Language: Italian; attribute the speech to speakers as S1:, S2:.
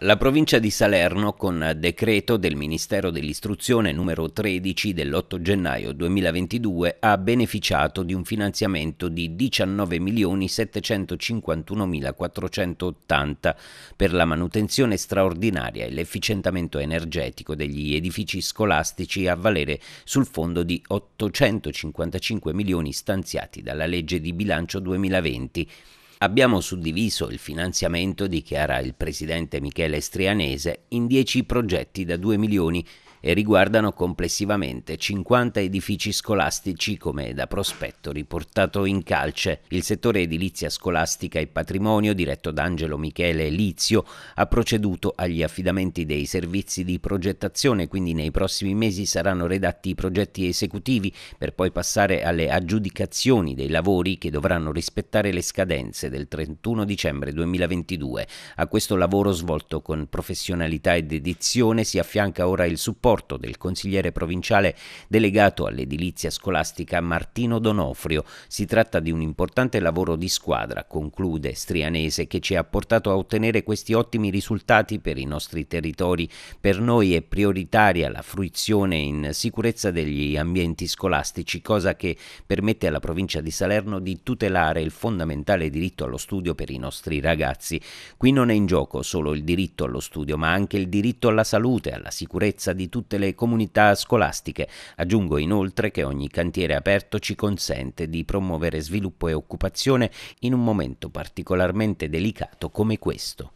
S1: La provincia di Salerno, con decreto del Ministero dell'Istruzione numero 13 dell'8 gennaio 2022, ha beneficiato di un finanziamento di 19.751.480 per la manutenzione straordinaria e l'efficientamento energetico degli edifici scolastici a valere sul fondo di 855 milioni stanziati dalla legge di bilancio 2020. Abbiamo suddiviso il finanziamento, dichiara il presidente Michele Strianese, in 10 progetti da 2 milioni e riguardano complessivamente 50 edifici scolastici come da prospetto riportato in calce. Il settore edilizia scolastica e patrimonio, diretto da Angelo Michele Lizio, ha proceduto agli affidamenti dei servizi di progettazione, quindi nei prossimi mesi saranno redatti i progetti esecutivi per poi passare alle aggiudicazioni dei lavori che dovranno rispettare le scadenze del 31 dicembre 2022. A questo lavoro svolto con professionalità ed edizione si affianca ora il supporto rapporto del consigliere provinciale delegato all'edilizia scolastica Martino Donofrio. Si tratta di un importante lavoro di squadra, conclude Strianese, che ci ha portato a ottenere questi ottimi risultati per i nostri territori. Per noi è prioritaria la fruizione in sicurezza degli ambienti scolastici, cosa che permette alla provincia di Salerno di tutelare il fondamentale diritto allo studio per i nostri ragazzi. Qui non è in gioco solo il diritto allo studio, ma anche il diritto alla salute, alla sicurezza di tutti tutte le comunità scolastiche. Aggiungo inoltre che ogni cantiere aperto ci consente di promuovere sviluppo e occupazione in un momento particolarmente delicato come questo.